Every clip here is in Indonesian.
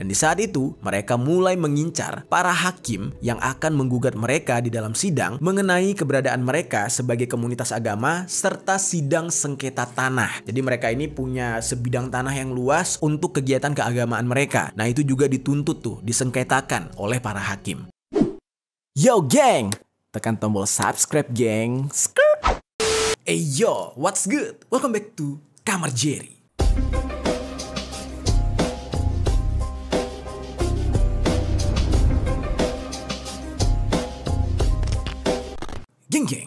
Dan di saat itu, mereka mulai mengincar para hakim yang akan menggugat mereka di dalam sidang mengenai keberadaan mereka sebagai komunitas agama serta sidang sengketa tanah. Jadi mereka ini punya sebidang tanah yang luas untuk kegiatan keagamaan mereka. Nah, itu juga dituntut tuh, disengketakan oleh para hakim. Yo, geng! Tekan tombol subscribe, geng. Skrrt. Hey yo, what's good? Welcome back to Kamar Jerry.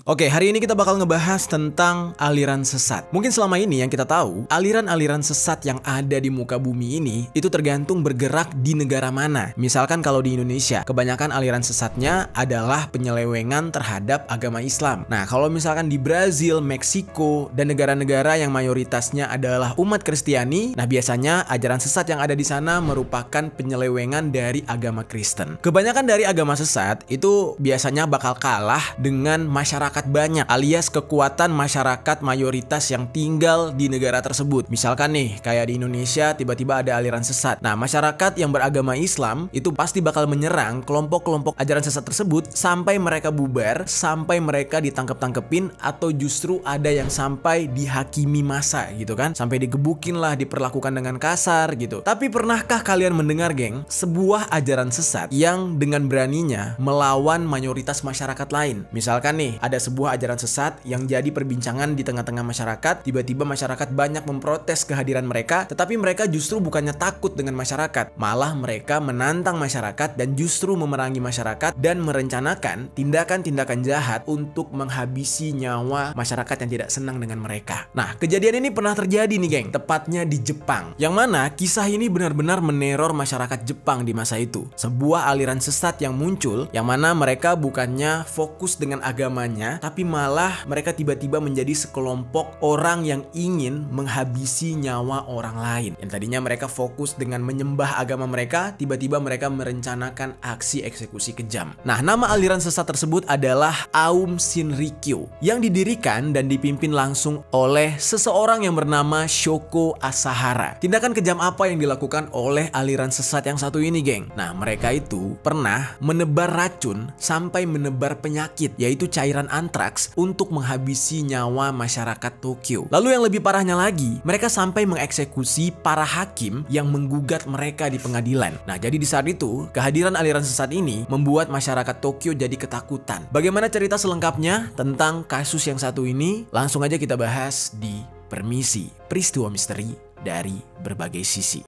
Oke, hari ini kita bakal ngebahas tentang aliran sesat. Mungkin selama ini yang kita tahu, aliran-aliran sesat yang ada di muka bumi ini itu tergantung bergerak di negara mana. Misalkan kalau di Indonesia, kebanyakan aliran sesatnya adalah penyelewengan terhadap agama Islam. Nah, kalau misalkan di Brazil, Meksiko, dan negara-negara yang mayoritasnya adalah umat Kristiani, nah biasanya ajaran sesat yang ada di sana merupakan penyelewengan dari agama Kristen. Kebanyakan dari agama sesat itu biasanya bakal kalah dengan masyarakat masyarakat banyak alias kekuatan masyarakat mayoritas yang tinggal di negara tersebut. Misalkan nih, kayak di Indonesia tiba-tiba ada aliran sesat. Nah, masyarakat yang beragama Islam itu pasti bakal menyerang kelompok-kelompok ajaran sesat tersebut sampai mereka bubar, sampai mereka ditangkap-tangkepin atau justru ada yang sampai dihakimi masa gitu kan. Sampai digebukin lah, diperlakukan dengan kasar gitu. Tapi pernahkah kalian mendengar geng sebuah ajaran sesat yang dengan beraninya melawan mayoritas masyarakat lain? Misalkan nih, ada sebuah ajaran sesat yang jadi perbincangan di tengah-tengah masyarakat. Tiba-tiba masyarakat banyak memprotes kehadiran mereka, tetapi mereka justru bukannya takut dengan masyarakat, malah mereka menantang masyarakat dan justru memerangi masyarakat dan merencanakan tindakan-tindakan jahat untuk menghabisi nyawa masyarakat yang tidak senang dengan mereka. Nah, kejadian ini pernah terjadi nih, geng, tepatnya di Jepang. Yang mana kisah ini benar-benar meneror masyarakat Jepang di masa itu. Sebuah aliran sesat yang muncul yang mana mereka bukannya fokus dengan agama tapi malah mereka tiba-tiba menjadi sekelompok orang yang ingin menghabisi nyawa orang lain. Yang tadinya mereka fokus dengan menyembah agama mereka, tiba-tiba mereka merencanakan aksi eksekusi kejam. Nah, nama aliran sesat tersebut adalah Aum Shinrikyo yang didirikan dan dipimpin langsung oleh seseorang yang bernama Shoko Asahara. Tindakan kejam apa yang dilakukan oleh aliran sesat yang satu ini, geng? Nah, mereka itu pernah menebar racun sampai menebar penyakit, yaitu cairan cairan antraks untuk menghabisi nyawa masyarakat Tokyo. Lalu yang lebih parahnya lagi, mereka sampai mengeksekusi para hakim yang menggugat mereka di pengadilan. Nah, jadi di saat itu, kehadiran aliran sesat ini membuat masyarakat Tokyo jadi ketakutan. Bagaimana cerita selengkapnya tentang kasus yang satu ini? Langsung aja kita bahas di Permisi, peristiwa misteri dari berbagai sisi.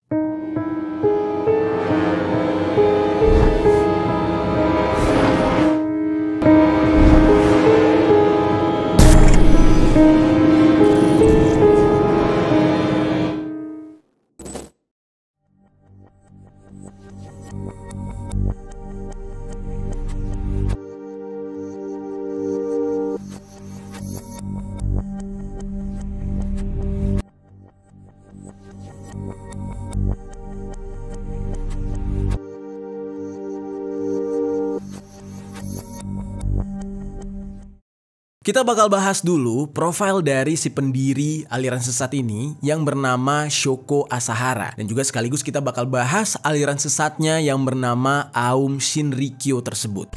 Kita bakal bahas dulu profil dari si pendiri aliran sesat ini yang bernama Shoko Asahara dan juga sekaligus kita bakal bahas aliran sesatnya yang bernama Aum Shinrikyo tersebut.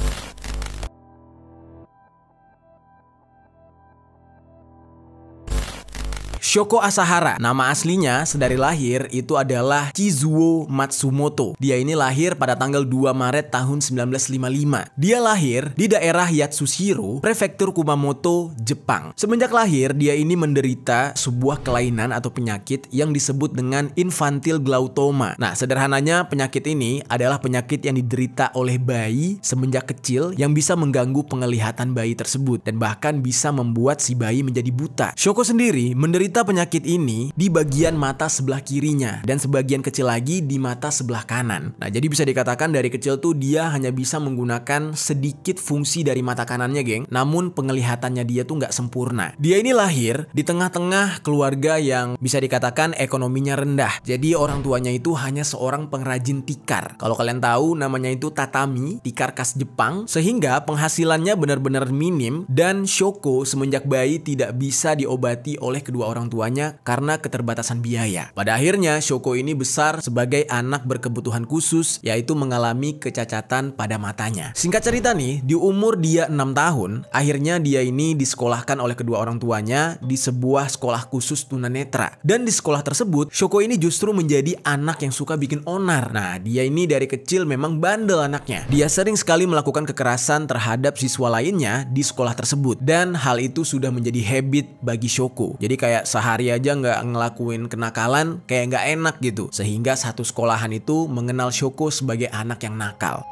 Shoko Asahara, nama aslinya sedari lahir itu adalah Chizuo Matsumoto. Dia ini lahir pada tanggal 2 Maret tahun 1955. Dia lahir di daerah Yatsushiro, prefektur Kumamoto, Jepang. Semenjak lahir, dia ini menderita sebuah kelainan atau penyakit yang disebut dengan infantil glautoma. Nah, sederhananya penyakit ini adalah penyakit yang diderita oleh bayi semenjak kecil yang bisa mengganggu penglihatan bayi tersebut dan bahkan bisa membuat si bayi menjadi buta. Shoko sendiri menderita Menderita penyakit ini di bagian mata sebelah kirinya dan sebagian kecil lagi di mata sebelah kanan. Nah, jadi bisa dikatakan dari kecil tuh dia hanya bisa menggunakan sedikit fungsi dari mata kanannya, geng. Namun penglihatannya dia tuh nggak sempurna. Dia ini lahir di tengah-tengah keluarga yang bisa dikatakan ekonominya rendah. Jadi orang tuanya itu hanya seorang pengrajin tikar. Kalau kalian tahu namanya itu tatami, tikar khas Jepang, sehingga penghasilannya benar-benar minim dan Shoko semenjak bayi tidak bisa diobati oleh kedua orang tuanya karena keterbatasan biaya. Pada akhirnya, Shoko ini besar sebagai anak berkebutuhan khusus, yaitu mengalami kecacatan pada matanya. Singkat cerita nih, di umur dia 6 tahun, akhirnya dia ini disekolahkan oleh kedua orang tuanya di sebuah sekolah khusus tunanetra. Dan di sekolah tersebut, Shoko ini justru menjadi anak yang suka bikin onar. Nah, dia ini dari kecil memang bandel anaknya. Dia sering sekali melakukan kekerasan terhadap siswa lainnya di sekolah tersebut. Dan hal itu sudah menjadi habit bagi Shoko. Jadi kayak sehari aja nggak ngelakuin kenakalan kayak nggak enak gitu. Sehingga satu sekolahan itu mengenal Shoko sebagai anak yang nakal.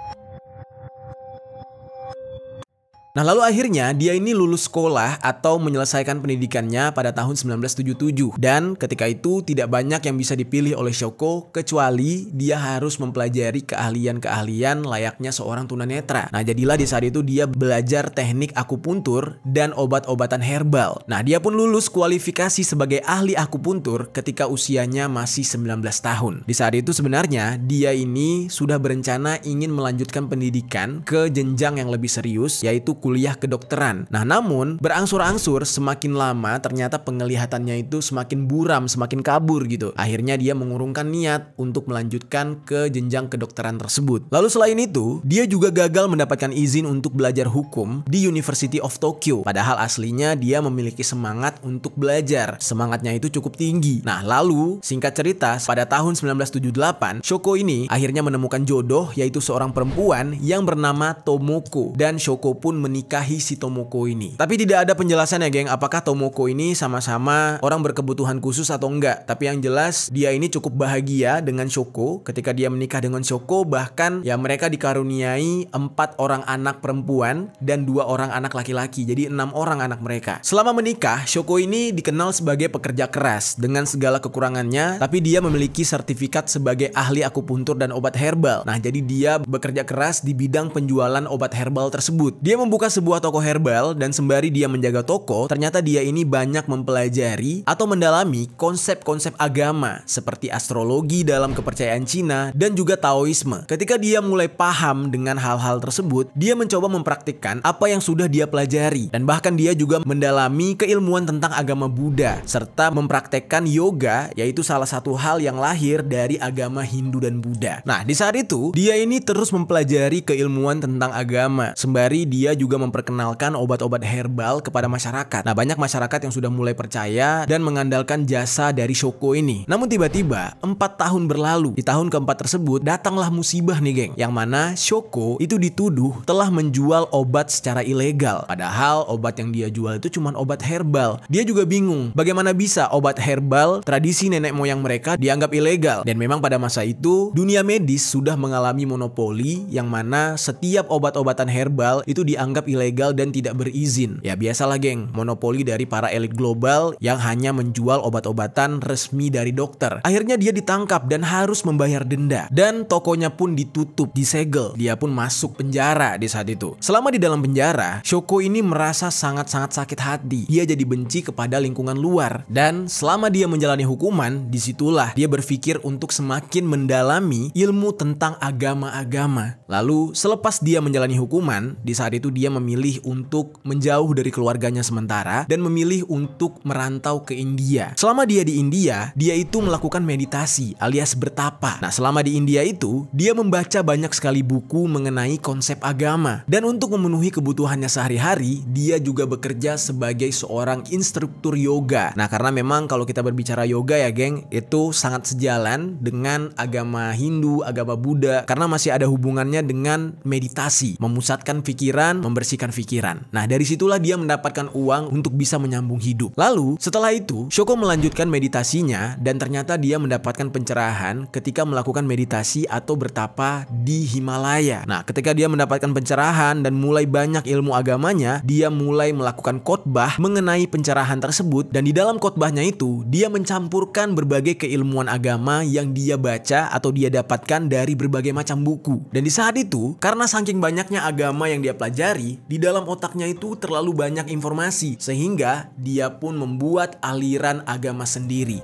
Nah lalu akhirnya dia ini lulus sekolah atau menyelesaikan pendidikannya pada tahun 1977 dan ketika itu tidak banyak yang bisa dipilih oleh Shoko kecuali dia harus mempelajari keahlian-keahlian layaknya seorang tunanetra. Nah jadilah di saat itu dia belajar teknik akupuntur dan obat-obatan herbal. Nah dia pun lulus kualifikasi sebagai ahli akupuntur ketika usianya masih 19 tahun. Di saat itu sebenarnya dia ini sudah berencana ingin melanjutkan pendidikan ke jenjang yang lebih serius yaitu kuliah kedokteran. Nah, namun berangsur-angsur semakin lama ternyata penglihatannya itu semakin buram, semakin kabur gitu. Akhirnya dia mengurungkan niat untuk melanjutkan ke jenjang kedokteran tersebut. Lalu selain itu, dia juga gagal mendapatkan izin untuk belajar hukum di University of Tokyo. Padahal aslinya dia memiliki semangat untuk belajar. Semangatnya itu cukup tinggi. Nah, lalu singkat cerita, pada tahun 1978, Shoko ini akhirnya menemukan jodoh yaitu seorang perempuan yang bernama Tomoko dan Shoko pun menikah menikahi si Tomoko ini. Tapi tidak ada penjelasan ya geng apakah Tomoko ini sama-sama orang berkebutuhan khusus atau enggak. Tapi yang jelas dia ini cukup bahagia dengan Shoko. Ketika dia menikah dengan Shoko bahkan ya mereka dikaruniai empat orang anak perempuan dan dua orang anak laki-laki. Jadi enam orang anak mereka. Selama menikah Shoko ini dikenal sebagai pekerja keras dengan segala kekurangannya. Tapi dia memiliki sertifikat sebagai ahli akupuntur dan obat herbal. Nah jadi dia bekerja keras di bidang penjualan obat herbal tersebut. Dia membuka membuka sebuah toko herbal dan sembari dia menjaga toko, ternyata dia ini banyak mempelajari atau mendalami konsep-konsep agama seperti astrologi dalam kepercayaan Cina dan juga Taoisme. Ketika dia mulai paham dengan hal-hal tersebut, dia mencoba mempraktikkan apa yang sudah dia pelajari dan bahkan dia juga mendalami keilmuan tentang agama Buddha serta mempraktekkan yoga yaitu salah satu hal yang lahir dari agama Hindu dan Buddha. Nah, di saat itu dia ini terus mempelajari keilmuan tentang agama sembari dia juga juga memperkenalkan obat-obat herbal kepada masyarakat. Nah, banyak masyarakat yang sudah mulai percaya dan mengandalkan jasa dari Shoko ini. Namun tiba-tiba, 4 tahun berlalu. Di tahun keempat tersebut, datanglah musibah nih geng. Yang mana Shoko itu dituduh telah menjual obat secara ilegal. Padahal obat yang dia jual itu cuma obat herbal. Dia juga bingung, bagaimana bisa obat herbal tradisi nenek moyang mereka dianggap ilegal. Dan memang pada masa itu, dunia medis sudah mengalami monopoli yang mana setiap obat-obatan herbal itu dianggap dianggap ilegal dan tidak berizin. Ya biasalah geng, monopoli dari para elit global yang hanya menjual obat-obatan resmi dari dokter. Akhirnya dia ditangkap dan harus membayar denda. Dan tokonya pun ditutup, disegel. Dia pun masuk penjara di saat itu. Selama di dalam penjara, Shoko ini merasa sangat-sangat sakit hati. Dia jadi benci kepada lingkungan luar. Dan selama dia menjalani hukuman, disitulah dia berpikir untuk semakin mendalami ilmu tentang agama-agama. Lalu selepas dia menjalani hukuman, di saat itu dia dia memilih untuk menjauh dari keluarganya sementara dan memilih untuk merantau ke India. Selama dia di India, dia itu melakukan meditasi alias bertapa. Nah, selama di India itu, dia membaca banyak sekali buku mengenai konsep agama. Dan untuk memenuhi kebutuhannya sehari-hari, dia juga bekerja sebagai seorang instruktur yoga. Nah, karena memang kalau kita berbicara yoga ya, geng, itu sangat sejalan dengan agama Hindu, agama Buddha karena masih ada hubungannya dengan meditasi, memusatkan pikiran, membersihkan pikiran. Nah, dari situlah dia mendapatkan uang untuk bisa menyambung hidup. Lalu, setelah itu, Shoko melanjutkan meditasinya dan ternyata dia mendapatkan pencerahan ketika melakukan meditasi atau bertapa di Himalaya. Nah, ketika dia mendapatkan pencerahan dan mulai banyak ilmu agamanya, dia mulai melakukan khotbah mengenai pencerahan tersebut dan di dalam khotbahnya itu, dia mencampurkan berbagai keilmuan agama yang dia baca atau dia dapatkan dari berbagai macam buku. Dan di saat itu, karena saking banyaknya agama yang dia pelajari, di dalam otaknya itu terlalu banyak informasi sehingga dia pun membuat aliran agama sendiri.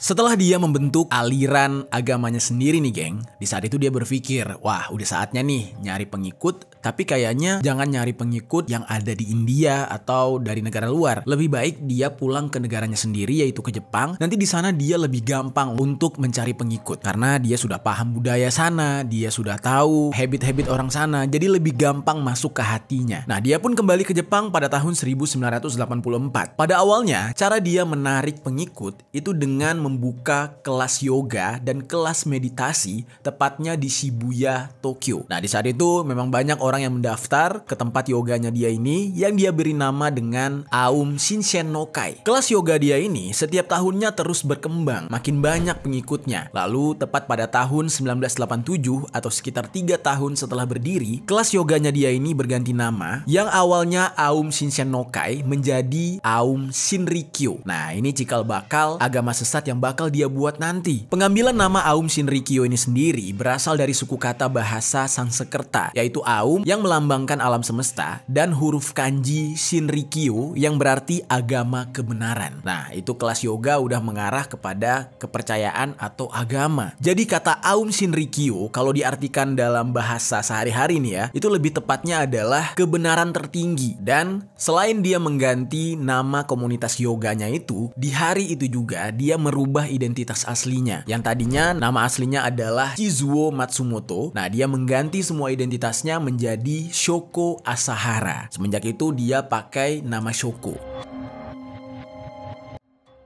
Setelah dia membentuk aliran agamanya sendiri nih geng, di saat itu dia berpikir, wah udah saatnya nih nyari pengikut, tapi kayaknya jangan nyari pengikut yang ada di India atau dari negara luar. Lebih baik dia pulang ke negaranya sendiri yaitu ke Jepang, nanti di sana dia lebih gampang untuk mencari pengikut. Karena dia sudah paham budaya sana, dia sudah tahu habit-habit orang sana, jadi lebih gampang masuk ke hatinya. Nah dia pun kembali ke Jepang pada tahun 1984. Pada awalnya, cara dia menarik pengikut itu dengan membuka kelas yoga dan kelas meditasi tepatnya di Shibuya, Tokyo. Nah, di saat itu memang banyak orang yang mendaftar ke tempat yoganya dia ini yang dia beri nama dengan Aum Shinsen no Kai. Kelas yoga dia ini setiap tahunnya terus berkembang, makin banyak pengikutnya. Lalu tepat pada tahun 1987 atau sekitar 3 tahun setelah berdiri, kelas yoganya dia ini berganti nama yang awalnya Aum Shinsen no Kai menjadi Aum Shinrikyo. Nah, ini cikal bakal agama sesat yang bakal dia buat nanti. Pengambilan nama Aum Shinrikyo ini sendiri berasal dari suku kata bahasa Sanskerta yaitu Aum yang melambangkan alam semesta dan huruf kanji Shinrikyo yang berarti agama kebenaran. Nah, itu kelas yoga udah mengarah kepada kepercayaan atau agama. Jadi kata Aum Shinrikyo kalau diartikan dalam bahasa sehari-hari nih ya, itu lebih tepatnya adalah kebenaran tertinggi dan selain dia mengganti nama komunitas yoganya itu, di hari itu juga dia merubah mengubah identitas aslinya. Yang tadinya nama aslinya adalah Chizuo Matsumoto. Nah, dia mengganti semua identitasnya menjadi Shoko Asahara. Semenjak itu dia pakai nama Shoko.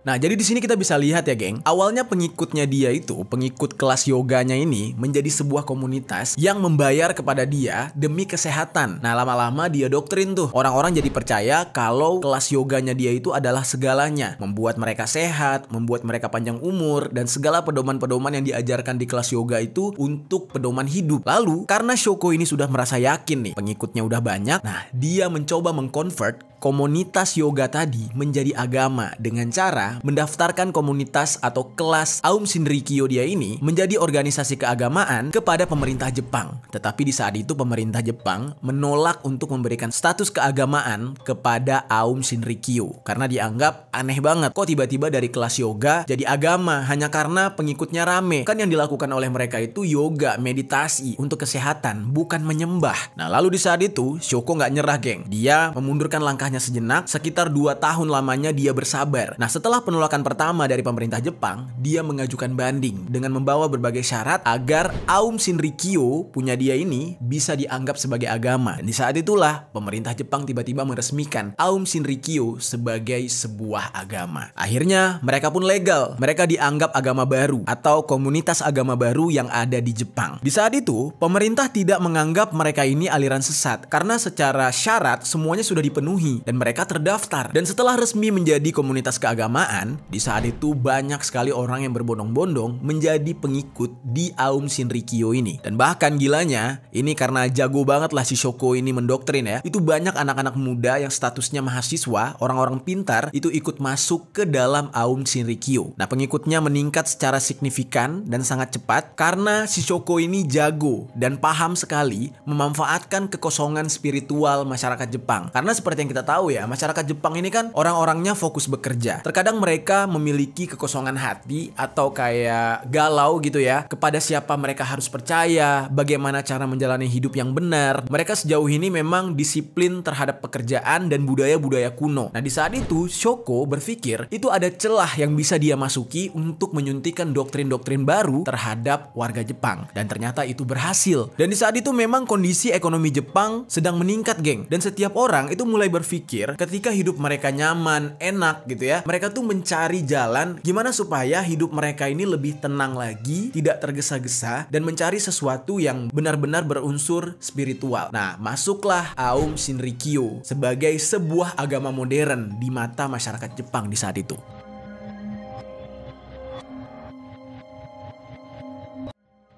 Nah, jadi di sini kita bisa lihat ya, geng. Awalnya pengikutnya dia itu, pengikut kelas yoganya ini menjadi sebuah komunitas yang membayar kepada dia demi kesehatan. Nah, lama-lama dia doktrin tuh. Orang-orang jadi percaya kalau kelas yoganya dia itu adalah segalanya, membuat mereka sehat, membuat mereka panjang umur dan segala pedoman-pedoman yang diajarkan di kelas yoga itu untuk pedoman hidup. Lalu, karena Shoko ini sudah merasa yakin nih, pengikutnya udah banyak. Nah, dia mencoba mengkonvert komunitas yoga tadi menjadi agama dengan cara mendaftarkan komunitas atau kelas Aum Shinrikyo dia ini menjadi organisasi keagamaan kepada pemerintah Jepang. Tetapi di saat itu pemerintah Jepang menolak untuk memberikan status keagamaan kepada Aum Shinrikyo karena dianggap aneh banget kok tiba-tiba dari kelas yoga jadi agama hanya karena pengikutnya rame. Kan yang dilakukan oleh mereka itu yoga, meditasi untuk kesehatan bukan menyembah. Nah, lalu di saat itu Shoko nggak nyerah, geng. Dia memundurkan langkahnya rumahnya sejenak, sekitar 2 tahun lamanya dia bersabar. Nah, setelah penolakan pertama dari pemerintah Jepang, dia mengajukan banding dengan membawa berbagai syarat agar Aum Shinrikyo punya dia ini bisa dianggap sebagai agama. Di saat itulah pemerintah Jepang tiba-tiba meresmikan Aum Shinrikyo sebagai sebuah agama. Akhirnya mereka pun legal. Mereka dianggap agama baru atau komunitas agama baru yang ada di Jepang. Di saat itu, pemerintah tidak menganggap mereka ini aliran sesat karena secara syarat semuanya sudah dipenuhi dan mereka terdaftar. Dan setelah resmi menjadi komunitas keagamaan, di saat itu banyak sekali orang yang berbondong-bondong menjadi pengikut di Aum Shinrikyo ini. Dan bahkan gilanya, ini karena jago banget lah si Shoko ini mendoktrin ya, itu banyak anak-anak muda yang statusnya mahasiswa, orang-orang pintar, itu ikut masuk ke dalam Aum Shinrikyo. Nah pengikutnya meningkat secara signifikan dan sangat cepat karena si Shoko ini jago dan paham sekali memanfaatkan kekosongan spiritual masyarakat Jepang. Karena seperti yang kita tahu, tahu ya, masyarakat Jepang ini kan orang-orangnya fokus bekerja. Terkadang mereka memiliki kekosongan hati atau kayak galau gitu ya, kepada siapa mereka harus percaya, bagaimana cara menjalani hidup yang benar. Mereka sejauh ini memang disiplin terhadap pekerjaan dan budaya-budaya kuno. Nah, di saat itu Shoko berpikir itu ada celah yang bisa dia masuki untuk menyuntikkan doktrin-doktrin baru terhadap warga Jepang dan ternyata itu berhasil. Dan di saat itu memang kondisi ekonomi Jepang sedang meningkat, geng. Dan setiap orang itu mulai berpikir berpikir ketika hidup mereka nyaman, enak gitu ya, mereka tuh mencari jalan gimana supaya hidup mereka ini lebih tenang lagi, tidak tergesa-gesa, dan mencari sesuatu yang benar-benar berunsur spiritual. Nah, masuklah Aum Shinrikyo sebagai sebuah agama modern di mata masyarakat Jepang di saat itu.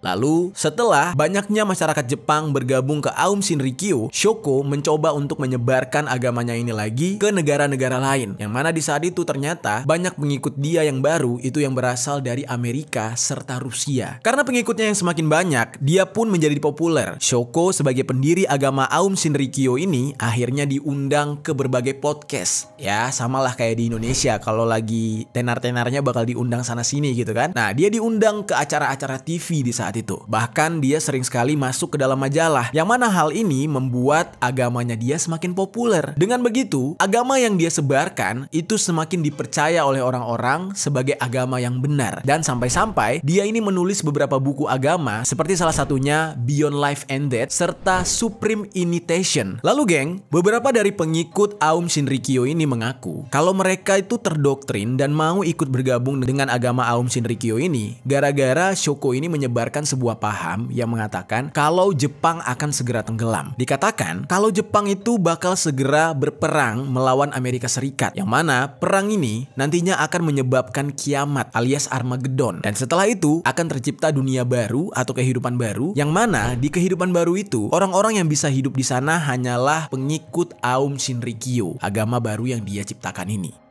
Lalu, setelah banyaknya masyarakat Jepang bergabung ke Aum Shinrikyo, Shoko mencoba untuk menyebarkan agamanya ini lagi ke negara-negara lain, yang mana di saat itu ternyata banyak pengikut dia yang baru itu yang berasal dari Amerika serta Rusia. Karena pengikutnya yang semakin banyak, dia pun menjadi populer. Shoko sebagai pendiri agama Aum Shinrikyo ini akhirnya diundang ke berbagai podcast. Ya, samalah kayak di Indonesia kalau lagi tenar-tenarnya bakal diundang sana sini gitu kan. Nah, dia diundang ke acara-acara TV di saat itu. Bahkan dia sering sekali masuk ke dalam majalah, yang mana hal ini membuat agamanya dia semakin populer. Dengan begitu, agama yang dia sebarkan itu semakin dipercaya oleh orang-orang sebagai agama yang benar. Dan sampai-sampai dia ini menulis beberapa buku agama seperti salah satunya Beyond Life and Death serta Supreme Initiation. Lalu geng, beberapa dari pengikut Aum Shinrikyo ini mengaku kalau mereka itu terdoktrin dan mau ikut bergabung dengan agama Aum Shinrikyo ini gara-gara Shoko ini menyebarkan sebuah paham yang mengatakan kalau Jepang akan segera tenggelam. Dikatakan kalau Jepang itu bakal segera berperang melawan Amerika Serikat, yang mana perang ini nantinya akan menyebabkan kiamat alias Armageddon. Dan setelah itu akan tercipta dunia baru atau kehidupan baru, yang mana di kehidupan baru itu orang-orang yang bisa hidup di sana hanyalah pengikut Aum Shinrikyo, agama baru yang dia ciptakan ini.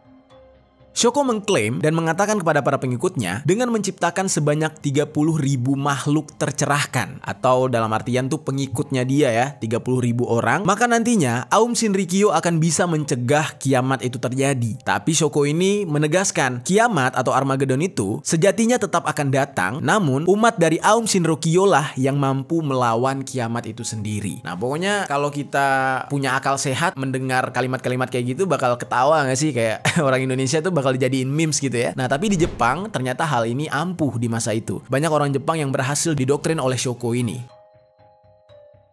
Shoko mengklaim dan mengatakan kepada para pengikutnya dengan menciptakan sebanyak 30 ribu makhluk tercerahkan atau dalam artian tuh pengikutnya dia ya 30 ribu orang maka nantinya Aum Shinrikyo akan bisa mencegah kiamat itu terjadi tapi Shoko ini menegaskan kiamat atau Armageddon itu sejatinya tetap akan datang namun umat dari Aum Shinrikyo lah yang mampu melawan kiamat itu sendiri nah pokoknya kalau kita punya akal sehat mendengar kalimat-kalimat kayak gitu bakal ketawa gak sih kayak orang Indonesia tuh bakal bakal dijadiin memes gitu ya. Nah, tapi di Jepang ternyata hal ini ampuh di masa itu. Banyak orang Jepang yang berhasil didoktrin oleh Shoko ini.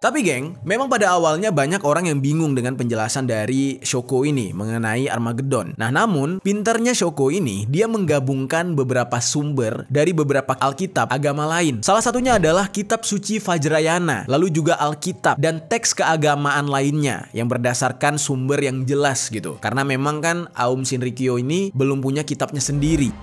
Tapi geng, memang pada awalnya banyak orang yang bingung dengan penjelasan dari Shoko ini mengenai Armageddon. Nah namun, pinternya Shoko ini, dia menggabungkan beberapa sumber dari beberapa Alkitab agama lain. Salah satunya adalah Kitab Suci Fajrayana, lalu juga Alkitab dan teks keagamaan lainnya yang berdasarkan sumber yang jelas gitu. Karena memang kan Aum Shinrikyo ini belum punya kitabnya sendiri.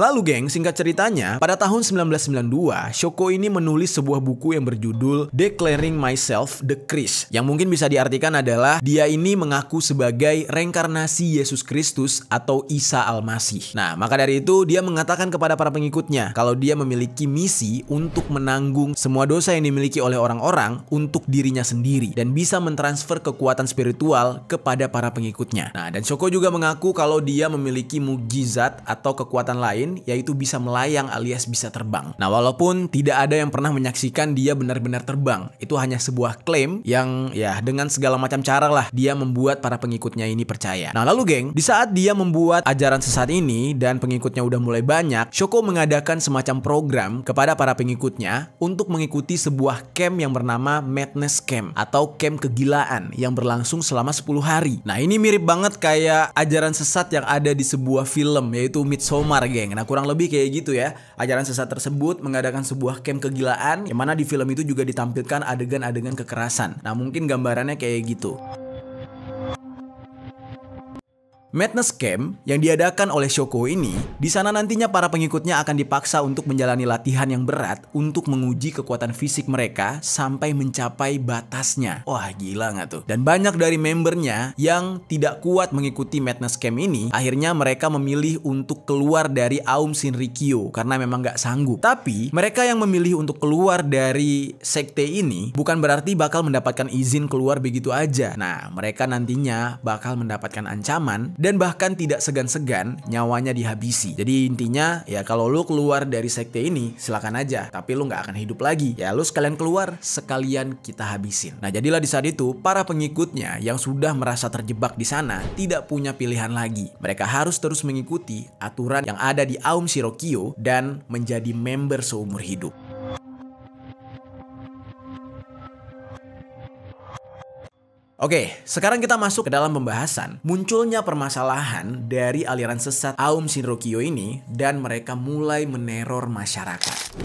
Lalu geng, singkat ceritanya, pada tahun 1992, Shoko ini menulis sebuah buku yang berjudul Declaring Myself the Christ, yang mungkin bisa diartikan adalah dia ini mengaku sebagai reinkarnasi Yesus Kristus atau Isa Al-Masih. Nah, maka dari itu dia mengatakan kepada para pengikutnya kalau dia memiliki misi untuk menanggung semua dosa yang dimiliki oleh orang-orang untuk dirinya sendiri dan bisa mentransfer kekuatan spiritual kepada para pengikutnya. Nah, dan Shoko juga mengaku kalau dia memiliki mujizat atau kekuatan lain lain, yaitu bisa melayang alias bisa terbang. Nah, walaupun tidak ada yang pernah menyaksikan dia benar-benar terbang, itu hanya sebuah klaim yang ya dengan segala macam cara lah dia membuat para pengikutnya ini percaya. Nah, lalu geng, di saat dia membuat ajaran sesat ini dan pengikutnya udah mulai banyak, Shoko mengadakan semacam program kepada para pengikutnya untuk mengikuti sebuah camp yang bernama Madness Camp atau camp kegilaan yang berlangsung selama 10 hari. Nah, ini mirip banget kayak ajaran sesat yang ada di sebuah film yaitu Midsommar, geng. Nah, Nah kurang lebih kayak gitu ya. Ajaran sesat tersebut mengadakan sebuah camp kegilaan yang mana di film itu juga ditampilkan adegan-adegan kekerasan. Nah mungkin gambarannya kayak gitu. Madness Camp yang diadakan oleh Shoko ini, di sana nantinya para pengikutnya akan dipaksa untuk menjalani latihan yang berat untuk menguji kekuatan fisik mereka sampai mencapai batasnya. Wah gila nggak tuh? Dan banyak dari membernya yang tidak kuat mengikuti Madness Camp ini, akhirnya mereka memilih untuk keluar dari Aum Shinrikyo karena memang nggak sanggup. Tapi mereka yang memilih untuk keluar dari sekte ini bukan berarti bakal mendapatkan izin keluar begitu aja. Nah mereka nantinya bakal mendapatkan ancaman dan bahkan tidak segan-segan nyawanya dihabisi. Jadi intinya ya kalau lu keluar dari sekte ini silakan aja, tapi lu nggak akan hidup lagi. Ya lu sekalian keluar, sekalian kita habisin. Nah jadilah di saat itu para pengikutnya yang sudah merasa terjebak di sana tidak punya pilihan lagi. Mereka harus terus mengikuti aturan yang ada di Aum Shirokyo dan menjadi member seumur hidup. Oke, sekarang kita masuk ke dalam pembahasan munculnya permasalahan dari aliran sesat Aum Shinrokyo ini dan mereka mulai meneror masyarakat.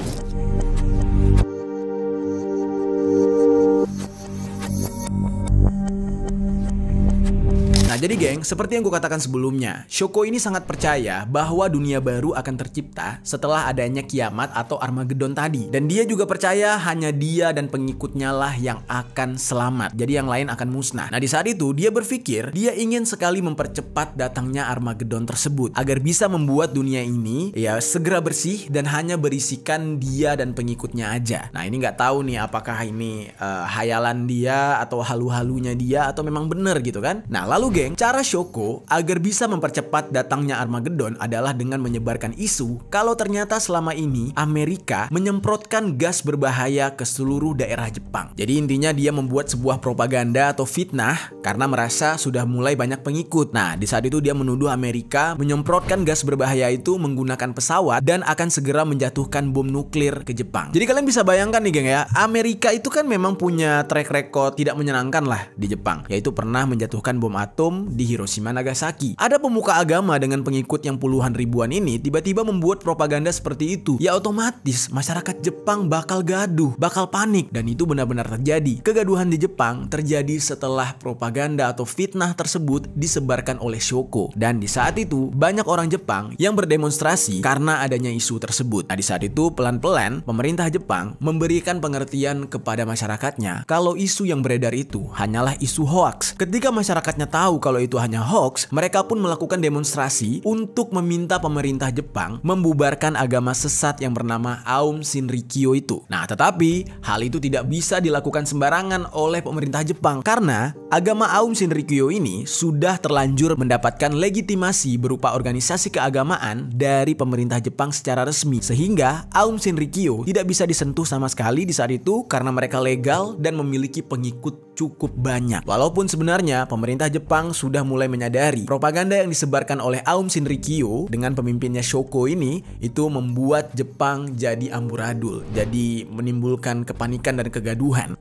Nah jadi geng, seperti yang gue katakan sebelumnya, Shoko ini sangat percaya bahwa dunia baru akan tercipta setelah adanya kiamat atau Armageddon tadi. Dan dia juga percaya hanya dia dan pengikutnya lah yang akan selamat. Jadi yang lain akan musnah. Nah di saat itu dia berpikir dia ingin sekali mempercepat datangnya Armageddon tersebut agar bisa membuat dunia ini ya segera bersih dan hanya berisikan dia dan pengikutnya aja. Nah ini nggak tahu nih apakah ini uh, hayalan dia atau halu-halunya dia atau memang bener gitu kan. Nah lalu geng, cara Shoko agar bisa mempercepat datangnya Armageddon adalah dengan menyebarkan isu kalau ternyata selama ini Amerika menyemprotkan gas berbahaya ke seluruh daerah Jepang. Jadi intinya dia membuat sebuah propaganda atau fitnah karena merasa sudah mulai banyak pengikut. Nah, di saat itu dia menuduh Amerika menyemprotkan gas berbahaya itu menggunakan pesawat dan akan segera menjatuhkan bom nuklir ke Jepang. Jadi kalian bisa bayangkan nih geng ya, Amerika itu kan memang punya track record tidak menyenangkan lah di Jepang, yaitu pernah menjatuhkan bom atom atom di Hiroshima Nagasaki. Ada pemuka agama dengan pengikut yang puluhan ribuan ini tiba-tiba membuat propaganda seperti itu. Ya otomatis masyarakat Jepang bakal gaduh, bakal panik dan itu benar-benar terjadi. Kegaduhan di Jepang terjadi setelah propaganda atau fitnah tersebut disebarkan oleh Shoko. Dan di saat itu banyak orang Jepang yang berdemonstrasi karena adanya isu tersebut. Nah di saat itu pelan-pelan pemerintah Jepang memberikan pengertian kepada masyarakatnya kalau isu yang beredar itu hanyalah isu hoax. Ketika masyarakatnya tahu tahu kalau itu hanya hoax, mereka pun melakukan demonstrasi untuk meminta pemerintah Jepang membubarkan agama sesat yang bernama Aum Shinrikyo itu. Nah, tetapi hal itu tidak bisa dilakukan sembarangan oleh pemerintah Jepang karena agama Aum Shinrikyo ini sudah terlanjur mendapatkan legitimasi berupa organisasi keagamaan dari pemerintah Jepang secara resmi sehingga Aum Shinrikyo tidak bisa disentuh sama sekali di saat itu karena mereka legal dan memiliki pengikut cukup banyak. Walaupun sebenarnya pemerintah Jepang orang sudah mulai menyadari propaganda yang disebarkan oleh Aum Shinrikyo dengan pemimpinnya Shoko ini itu membuat Jepang jadi amburadul, jadi menimbulkan kepanikan dan kegaduhan.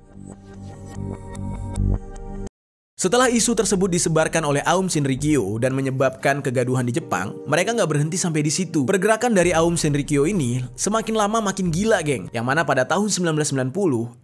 Setelah isu tersebut disebarkan oleh Aum Shinrikyo dan menyebabkan kegaduhan di Jepang, mereka nggak berhenti sampai di situ. Pergerakan dari Aum Shinrikyo ini semakin lama makin gila, geng. Yang mana pada tahun 1990,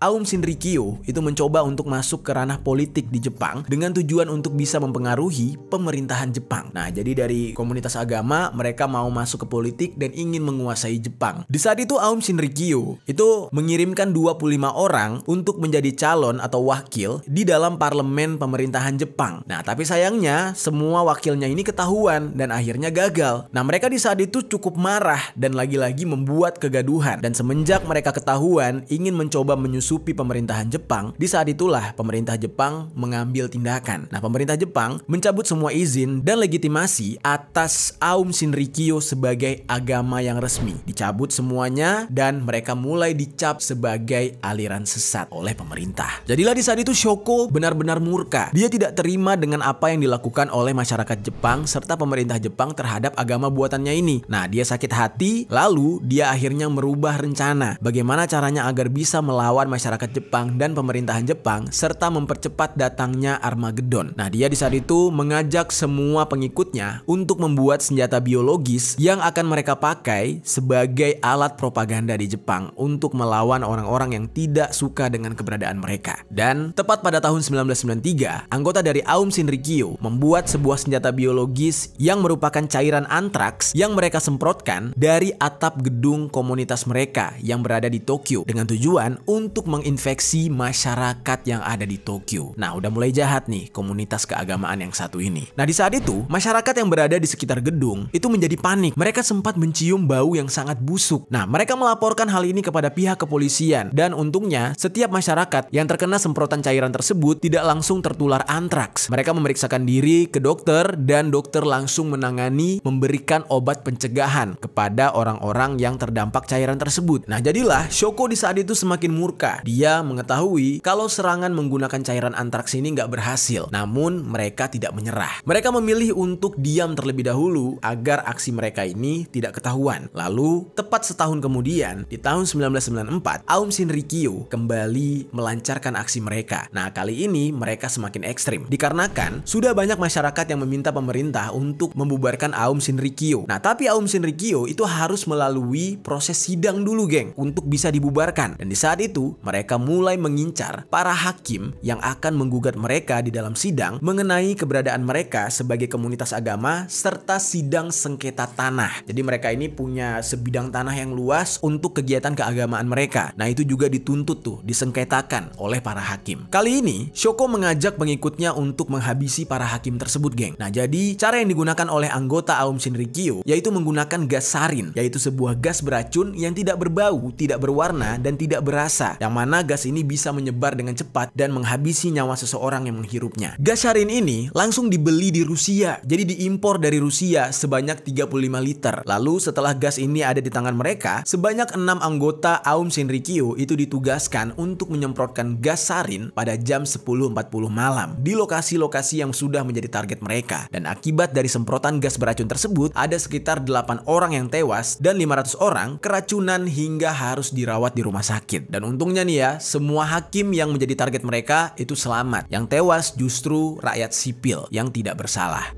Aum Shinrikyo itu mencoba untuk masuk ke ranah politik di Jepang dengan tujuan untuk bisa mempengaruhi pemerintahan Jepang. Nah, jadi dari komunitas agama, mereka mau masuk ke politik dan ingin menguasai Jepang. Di saat itu Aum Shinrikyo itu mengirimkan 25 orang untuk menjadi calon atau wakil di dalam parlemen pemerintah pemerintahan Jepang. Nah, tapi sayangnya semua wakilnya ini ketahuan dan akhirnya gagal. Nah, mereka di saat itu cukup marah dan lagi-lagi membuat kegaduhan. Dan semenjak mereka ketahuan ingin mencoba menyusupi pemerintahan Jepang, di saat itulah pemerintah Jepang mengambil tindakan. Nah, pemerintah Jepang mencabut semua izin dan legitimasi atas Aum Shinrikyo sebagai agama yang resmi. Dicabut semuanya dan mereka mulai dicap sebagai aliran sesat oleh pemerintah. Jadilah di saat itu Shoko benar-benar murka. Dia tidak terima dengan apa yang dilakukan oleh masyarakat Jepang serta pemerintah Jepang terhadap agama buatannya ini. Nah, dia sakit hati, lalu dia akhirnya merubah rencana bagaimana caranya agar bisa melawan masyarakat Jepang dan pemerintahan Jepang serta mempercepat datangnya Armageddon. Nah, dia di saat itu mengajak semua pengikutnya untuk membuat senjata biologis yang akan mereka pakai sebagai alat propaganda di Jepang untuk melawan orang-orang yang tidak suka dengan keberadaan mereka. Dan tepat pada tahun 1993, anggota dari Aum Shinrikyo, membuat sebuah senjata biologis yang merupakan cairan antraks yang mereka semprotkan dari atap gedung komunitas mereka yang berada di Tokyo dengan tujuan untuk menginfeksi masyarakat yang ada di Tokyo. Nah, udah mulai jahat nih komunitas keagamaan yang satu ini. Nah, di saat itu, masyarakat yang berada di sekitar gedung itu menjadi panik. Mereka sempat mencium bau yang sangat busuk. Nah, mereka melaporkan hal ini kepada pihak kepolisian dan untungnya setiap masyarakat yang terkena semprotan cairan tersebut tidak langsung tertular tertular antraks. Mereka memeriksakan diri ke dokter dan dokter langsung menangani memberikan obat pencegahan kepada orang-orang yang terdampak cairan tersebut. Nah jadilah Shoko di saat itu semakin murka. Dia mengetahui kalau serangan menggunakan cairan antraks ini nggak berhasil. Namun mereka tidak menyerah. Mereka memilih untuk diam terlebih dahulu agar aksi mereka ini tidak ketahuan. Lalu tepat setahun kemudian di tahun 1994 Aum Shinrikyo kembali melancarkan aksi mereka. Nah kali ini mereka semakin semakin ekstrim. Dikarenakan sudah banyak masyarakat yang meminta pemerintah untuk membubarkan Aum Shinrikyo. Nah, tapi Aum Shinrikyo itu harus melalui proses sidang dulu, geng, untuk bisa dibubarkan. Dan di saat itu, mereka mulai mengincar para hakim yang akan menggugat mereka di dalam sidang mengenai keberadaan mereka sebagai komunitas agama serta sidang sengketa tanah. Jadi mereka ini punya sebidang tanah yang luas untuk kegiatan keagamaan mereka. Nah, itu juga dituntut tuh, disengketakan oleh para hakim. Kali ini, Shoko mengajak pengikutnya untuk menghabisi para hakim tersebut, geng. Nah, jadi cara yang digunakan oleh anggota Aum Shinrikyo yaitu menggunakan gas sarin, yaitu sebuah gas beracun yang tidak berbau, tidak berwarna, dan tidak berasa, yang mana gas ini bisa menyebar dengan cepat dan menghabisi nyawa seseorang yang menghirupnya. Gas sarin ini langsung dibeli di Rusia, jadi diimpor dari Rusia sebanyak 35 liter. Lalu setelah gas ini ada di tangan mereka, sebanyak enam anggota Aum Shinrikyo itu ditugaskan untuk menyemprotkan gas sarin pada jam 10.40 malam malam di lokasi-lokasi yang sudah menjadi target mereka. Dan akibat dari semprotan gas beracun tersebut, ada sekitar 8 orang yang tewas dan 500 orang keracunan hingga harus dirawat di rumah sakit. Dan untungnya nih ya, semua hakim yang menjadi target mereka itu selamat. Yang tewas justru rakyat sipil yang tidak bersalah.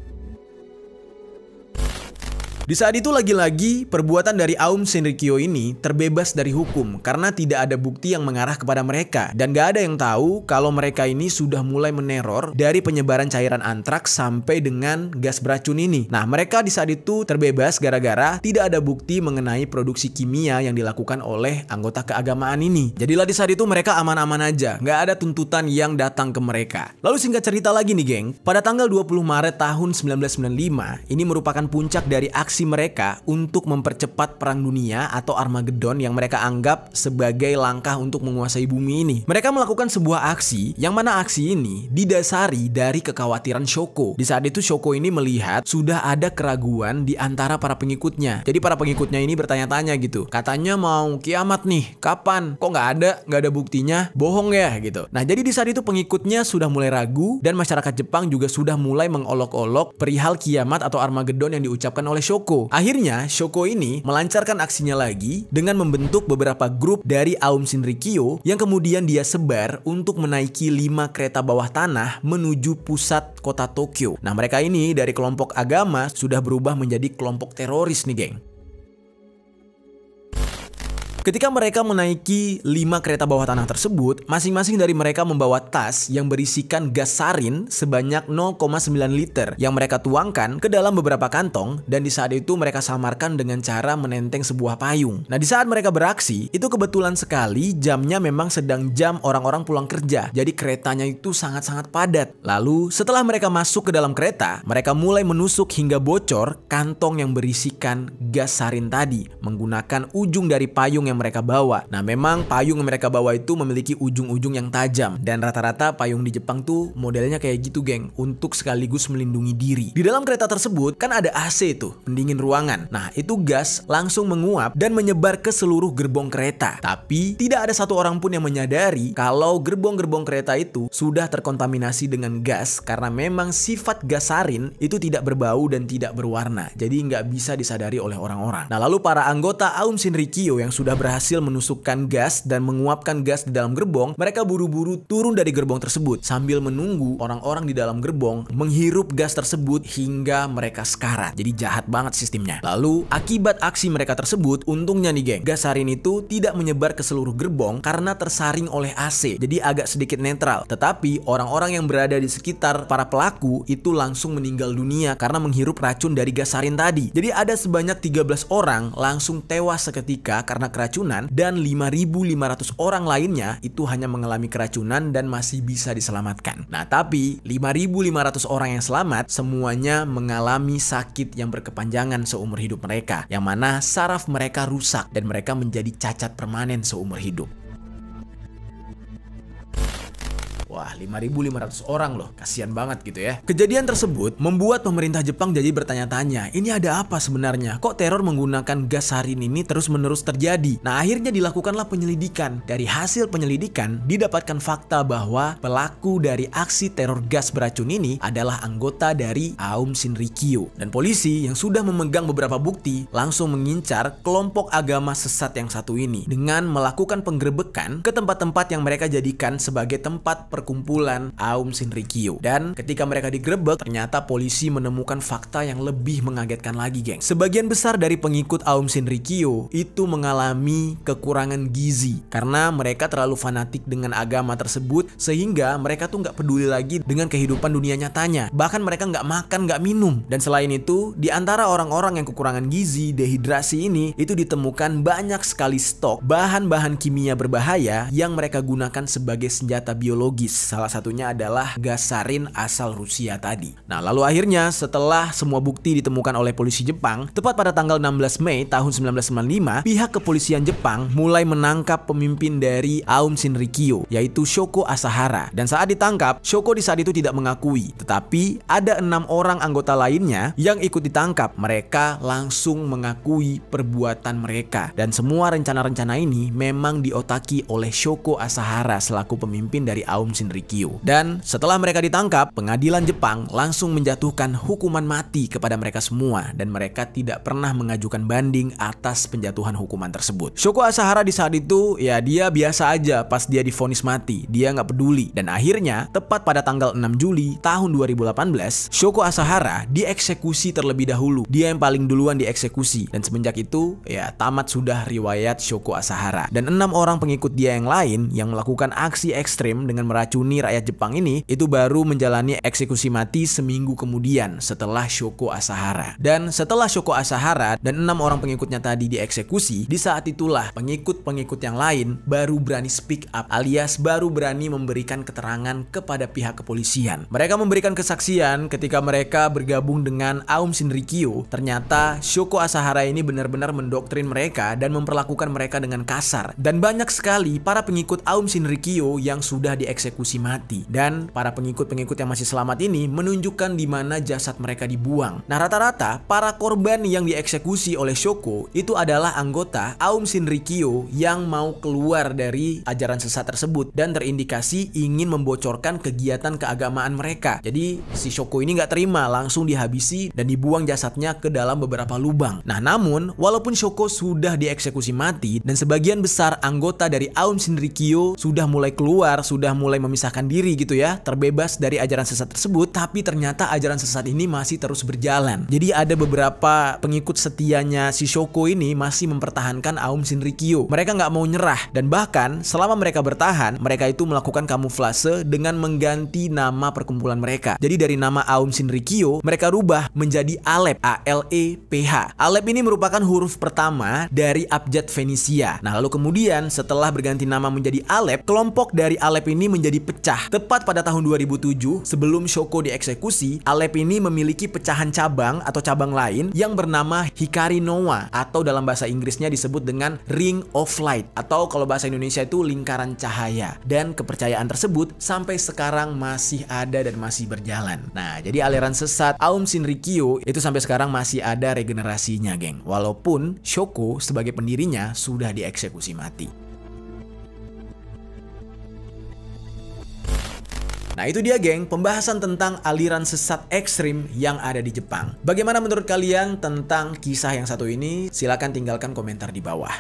Di saat itu lagi-lagi perbuatan dari Aum Shinrikyo ini terbebas dari hukum karena tidak ada bukti yang mengarah kepada mereka dan gak ada yang tahu kalau mereka ini sudah mulai meneror dari penyebaran cairan antraks sampai dengan gas beracun ini. Nah, mereka di saat itu terbebas gara-gara tidak ada bukti mengenai produksi kimia yang dilakukan oleh anggota keagamaan ini. Jadilah di saat itu mereka aman-aman aja, gak ada tuntutan yang datang ke mereka. Lalu singkat cerita lagi nih, geng. Pada tanggal 20 Maret tahun 1995, ini merupakan puncak dari aksi aksi mereka untuk mempercepat perang dunia atau Armageddon yang mereka anggap sebagai langkah untuk menguasai bumi ini. Mereka melakukan sebuah aksi yang mana aksi ini didasari dari kekhawatiran Shoko. Di saat itu Shoko ini melihat sudah ada keraguan di antara para pengikutnya. Jadi para pengikutnya ini bertanya-tanya gitu. Katanya mau kiamat nih, kapan? Kok nggak ada? Nggak ada buktinya? Bohong ya gitu. Nah jadi di saat itu pengikutnya sudah mulai ragu dan masyarakat Jepang juga sudah mulai mengolok-olok perihal kiamat atau Armageddon yang diucapkan oleh Shoko Shoko. Akhirnya, Shoko ini melancarkan aksinya lagi dengan membentuk beberapa grup dari Aum Shinrikyo yang kemudian dia sebar untuk menaiki lima kereta bawah tanah menuju pusat kota Tokyo. Nah, mereka ini dari kelompok agama sudah berubah menjadi kelompok teroris nih, geng. Ketika mereka menaiki lima kereta bawah tanah tersebut, masing-masing dari mereka membawa tas yang berisikan gas sarin sebanyak 0,9 liter yang mereka tuangkan ke dalam beberapa kantong dan di saat itu mereka samarkan dengan cara menenteng sebuah payung. Nah di saat mereka beraksi, itu kebetulan sekali jamnya memang sedang jam orang-orang pulang kerja, jadi keretanya itu sangat-sangat padat. Lalu setelah mereka masuk ke dalam kereta, mereka mulai menusuk hingga bocor kantong yang berisikan gas sarin tadi menggunakan ujung dari payung yang yang mereka bawa. Nah, memang payung yang mereka bawa itu memiliki ujung-ujung yang tajam dan rata-rata payung di Jepang tuh modelnya kayak gitu, geng, untuk sekaligus melindungi diri. Di dalam kereta tersebut kan ada AC tuh, pendingin ruangan. Nah, itu gas langsung menguap dan menyebar ke seluruh gerbong kereta. Tapi tidak ada satu orang pun yang menyadari kalau gerbong-gerbong kereta itu sudah terkontaminasi dengan gas karena memang sifat gas sarin itu tidak berbau dan tidak berwarna. Jadi nggak bisa disadari oleh orang-orang. Nah, lalu para anggota Aum Shinrikyo yang sudah berhasil menusukkan gas dan menguapkan gas di dalam gerbong, mereka buru-buru turun dari gerbong tersebut sambil menunggu orang-orang di dalam gerbong menghirup gas tersebut hingga mereka sekarat. Jadi jahat banget sistemnya. Lalu, akibat aksi mereka tersebut, untungnya nih geng, gas sarin itu tidak menyebar ke seluruh gerbong karena tersaring oleh AC. Jadi agak sedikit netral. Tetapi, orang-orang yang berada di sekitar para pelaku itu langsung meninggal dunia karena menghirup racun dari gas sarin tadi. Jadi ada sebanyak 13 orang langsung tewas seketika karena keracunan keracunan dan 5.500 orang lainnya itu hanya mengalami keracunan dan masih bisa diselamatkan. Nah, tapi 5.500 orang yang selamat semuanya mengalami sakit yang berkepanjangan seumur hidup mereka, yang mana saraf mereka rusak dan mereka menjadi cacat permanen seumur hidup. Wah, 5.500 orang loh. Kasihan banget gitu ya. Kejadian tersebut membuat pemerintah Jepang jadi bertanya-tanya, ini ada apa sebenarnya? Kok teror menggunakan gas sarin ini terus-menerus terjadi? Nah, akhirnya dilakukanlah penyelidikan. Dari hasil penyelidikan, didapatkan fakta bahwa pelaku dari aksi teror gas beracun ini adalah anggota dari Aum Shinrikyo. Dan polisi yang sudah memegang beberapa bukti langsung mengincar kelompok agama sesat yang satu ini dengan melakukan penggerebekan ke tempat-tempat yang mereka jadikan sebagai tempat per perkumpulan Aum Shinrikyo. Dan ketika mereka digrebek, ternyata polisi menemukan fakta yang lebih mengagetkan lagi, geng. Sebagian besar dari pengikut Aum Shinrikyo itu mengalami kekurangan gizi karena mereka terlalu fanatik dengan agama tersebut sehingga mereka tuh nggak peduli lagi dengan kehidupan dunia nyatanya. Bahkan mereka nggak makan, nggak minum. Dan selain itu, di antara orang-orang yang kekurangan gizi, dehidrasi ini, itu ditemukan banyak sekali stok bahan-bahan kimia berbahaya yang mereka gunakan sebagai senjata biologis salah satunya adalah Gasarin asal Rusia tadi. Nah, lalu akhirnya setelah semua bukti ditemukan oleh polisi Jepang, tepat pada tanggal 16 Mei tahun 1995, pihak kepolisian Jepang mulai menangkap pemimpin dari Aum Shinrikyo, yaitu Shoko Asahara. Dan saat ditangkap, Shoko di saat itu tidak mengakui, tetapi ada enam orang anggota lainnya yang ikut ditangkap. Mereka langsung mengakui perbuatan mereka. Dan semua rencana-rencana ini memang diotaki oleh Shoko Asahara selaku pemimpin dari Aum Shinrikyo Shinrikyo. Dan setelah mereka ditangkap, pengadilan Jepang langsung menjatuhkan hukuman mati kepada mereka semua dan mereka tidak pernah mengajukan banding atas penjatuhan hukuman tersebut. Shoko Asahara di saat itu, ya dia biasa aja pas dia difonis mati, dia nggak peduli. Dan akhirnya, tepat pada tanggal 6 Juli tahun 2018, Shoko Asahara dieksekusi terlebih dahulu. Dia yang paling duluan dieksekusi. Dan semenjak itu, ya tamat sudah riwayat Shoko Asahara. Dan enam orang pengikut dia yang lain yang melakukan aksi ekstrim dengan meracun meracuni rakyat Jepang ini itu baru menjalani eksekusi mati seminggu kemudian setelah Shoko Asahara. Dan setelah Shoko Asahara dan enam orang pengikutnya tadi dieksekusi, di saat itulah pengikut-pengikut yang lain baru berani speak up alias baru berani memberikan keterangan kepada pihak kepolisian. Mereka memberikan kesaksian ketika mereka bergabung dengan Aum Shinrikyo, ternyata Shoko Asahara ini benar-benar mendoktrin mereka dan memperlakukan mereka dengan kasar. Dan banyak sekali para pengikut Aum Shinrikyo yang sudah dieksekusi dieksekusi mati. Dan para pengikut-pengikut yang masih selamat ini menunjukkan di mana jasad mereka dibuang. Nah rata-rata para korban yang dieksekusi oleh Shoko itu adalah anggota Aum Shinrikyo yang mau keluar dari ajaran sesat tersebut dan terindikasi ingin membocorkan kegiatan keagamaan mereka. Jadi si Shoko ini nggak terima langsung dihabisi dan dibuang jasadnya ke dalam beberapa lubang. Nah namun walaupun Shoko sudah dieksekusi mati dan sebagian besar anggota dari Aum Shinrikyo sudah mulai keluar, sudah mulai memisahkan diri gitu ya, terbebas dari ajaran sesat tersebut, tapi ternyata ajaran sesat ini masih terus berjalan. Jadi ada beberapa pengikut setianya si Shoko ini masih mempertahankan Aum Shinrikyo. Mereka nggak mau nyerah dan bahkan selama mereka bertahan, mereka itu melakukan kamuflase dengan mengganti nama perkumpulan mereka. Jadi dari nama Aum Shinrikyo, mereka rubah menjadi Alep, A L E P H. Alep ini merupakan huruf pertama dari abjad Fenisia. Nah, lalu kemudian setelah berganti nama menjadi Alep, kelompok dari Alep ini menjadi pecah. Tepat pada tahun 2007, sebelum Shoko dieksekusi, Alep ini memiliki pecahan cabang atau cabang lain yang bernama Hikari Noa atau dalam bahasa Inggrisnya disebut dengan Ring of Light atau kalau bahasa Indonesia itu lingkaran cahaya. Dan kepercayaan tersebut sampai sekarang masih ada dan masih berjalan. Nah, jadi aliran sesat Aum Shinrikyo itu sampai sekarang masih ada regenerasinya, geng. Walaupun Shoko sebagai pendirinya sudah dieksekusi mati. Nah itu dia geng, pembahasan tentang aliran sesat ekstrim yang ada di Jepang. Bagaimana menurut kalian tentang kisah yang satu ini? Silahkan tinggalkan komentar di bawah.